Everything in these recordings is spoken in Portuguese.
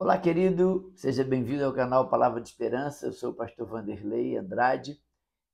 Olá, querido, seja bem-vindo ao canal Palavra de Esperança. Eu sou o pastor Vanderlei Andrade.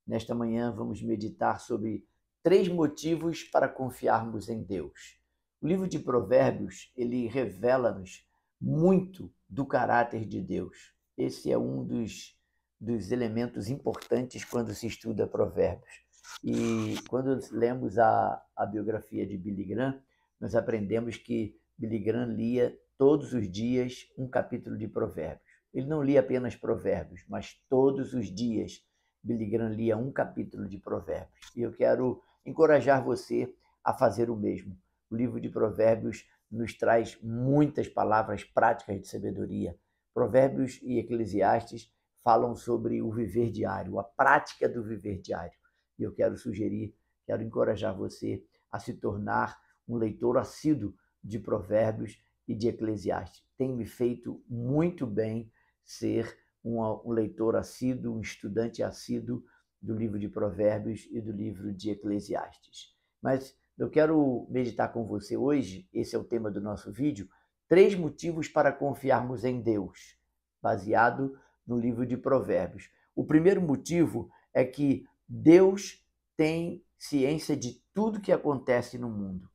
Nesta manhã vamos meditar sobre três motivos para confiarmos em Deus. O livro de Provérbios, ele revela-nos muito do caráter de Deus. Esse é um dos, dos elementos importantes quando se estuda Provérbios. E quando lemos a, a biografia de Billy Graham, nós aprendemos que Billy Graham lia todos os dias um capítulo de Provérbios. Ele não lia apenas Provérbios, mas todos os dias Billy Graham lia um capítulo de Provérbios. E eu quero encorajar você a fazer o mesmo. O livro de Provérbios nos traz muitas palavras práticas de sabedoria. Provérbios e Eclesiastes falam sobre o viver diário, a prática do viver diário. E eu quero sugerir, quero encorajar você a se tornar um leitor assíduo de Provérbios e de Eclesiastes. Tem me feito muito bem ser um leitor assíduo, um estudante assíduo do livro de Provérbios e do livro de Eclesiastes. Mas eu quero meditar com você hoje, esse é o tema do nosso vídeo, três motivos para confiarmos em Deus, baseado no livro de Provérbios. O primeiro motivo é que Deus tem ciência de tudo que acontece no mundo.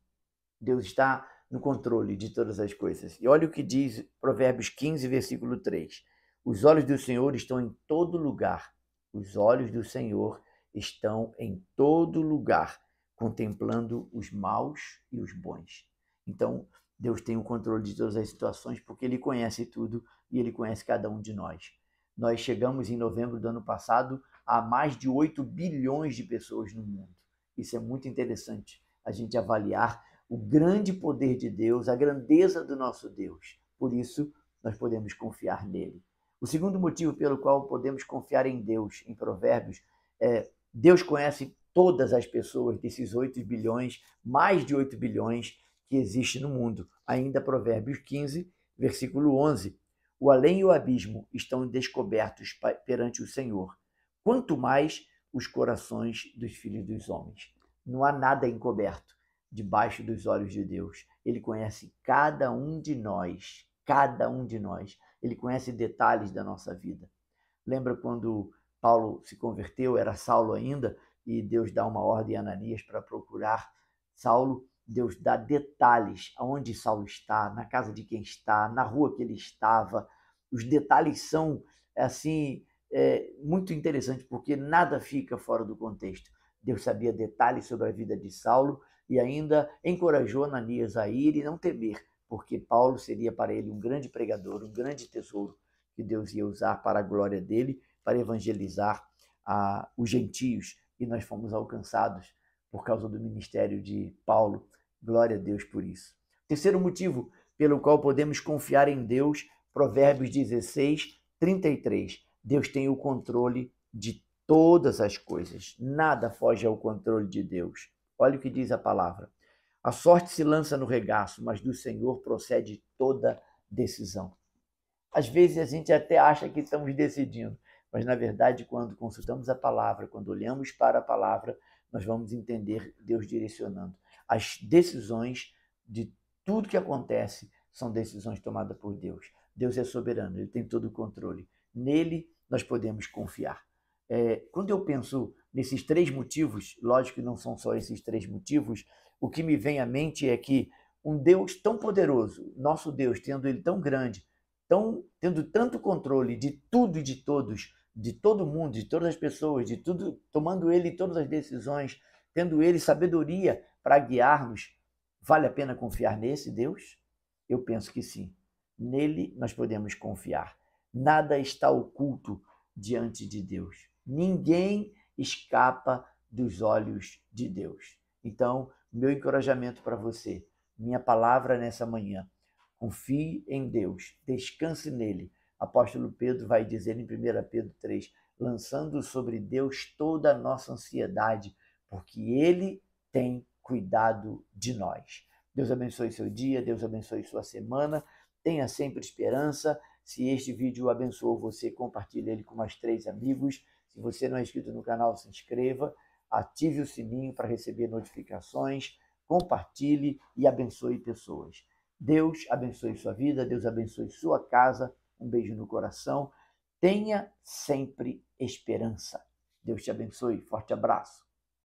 Deus está no controle de todas as coisas. E olha o que diz Provérbios 15, versículo 3. Os olhos do Senhor estão em todo lugar. Os olhos do Senhor estão em todo lugar, contemplando os maus e os bons. Então, Deus tem o controle de todas as situações porque ele conhece tudo e ele conhece cada um de nós. Nós chegamos em novembro do ano passado a mais de 8 bilhões de pessoas no mundo. Isso é muito interessante a gente avaliar o grande poder de Deus, a grandeza do nosso Deus. Por isso, nós podemos confiar nele. O segundo motivo pelo qual podemos confiar em Deus, em Provérbios, é Deus conhece todas as pessoas desses 8 bilhões, mais de 8 bilhões que existe no mundo. Ainda Provérbios 15, versículo 11. O além e o abismo estão descobertos perante o Senhor, quanto mais os corações dos filhos dos homens. Não há nada encoberto debaixo dos olhos de Deus. Ele conhece cada um de nós, cada um de nós. Ele conhece detalhes da nossa vida. Lembra quando Paulo se converteu, era Saulo ainda, e Deus dá uma ordem a Ananias para procurar Saulo? Deus dá detalhes aonde Saulo está, na casa de quem está, na rua que ele estava. Os detalhes são assim é, muito interessantes porque nada fica fora do contexto. Deus sabia detalhes sobre a vida de Saulo e ainda encorajou Ananias a ir e não temer, porque Paulo seria para ele um grande pregador, um grande tesouro que Deus ia usar para a glória dele, para evangelizar os gentios. E nós fomos alcançados por causa do ministério de Paulo. Glória a Deus por isso. Terceiro motivo pelo qual podemos confiar em Deus, Provérbios 16, 33. Deus tem o controle de todas as coisas, nada foge ao controle de Deus. Olha o que diz a palavra. A sorte se lança no regaço, mas do Senhor procede toda decisão. Às vezes a gente até acha que estamos decidindo, mas na verdade, quando consultamos a palavra, quando olhamos para a palavra, nós vamos entender Deus direcionando. As decisões de tudo que acontece são decisões tomadas por Deus. Deus é soberano, ele tem todo o controle. Nele nós podemos confiar é, quando eu penso nesses três motivos, lógico que não são só esses três motivos, o que me vem à mente é que um Deus tão poderoso, nosso Deus, tendo ele tão grande, tão, tendo tanto controle de tudo e de todos, de todo mundo, de todas as pessoas, de tudo, tomando ele todas as decisões, tendo ele sabedoria para guiar-nos, vale a pena confiar nesse Deus? Eu penso que sim. Nele nós podemos confiar. Nada está oculto diante de Deus. Ninguém escapa dos olhos de Deus. Então, meu encorajamento para você, minha palavra nessa manhã. Confie em Deus, descanse nele. Apóstolo Pedro vai dizer em 1 Pedro 3: lançando sobre Deus toda a nossa ansiedade, porque ele tem cuidado de nós. Deus abençoe seu dia, Deus abençoe sua semana. Tenha sempre esperança se este vídeo abençoou você, compartilhe ele com mais três amigos. Se você não é inscrito no canal, se inscreva, ative o sininho para receber notificações, compartilhe e abençoe pessoas. Deus abençoe sua vida, Deus abençoe sua casa. Um beijo no coração. Tenha sempre esperança. Deus te abençoe. Forte abraço.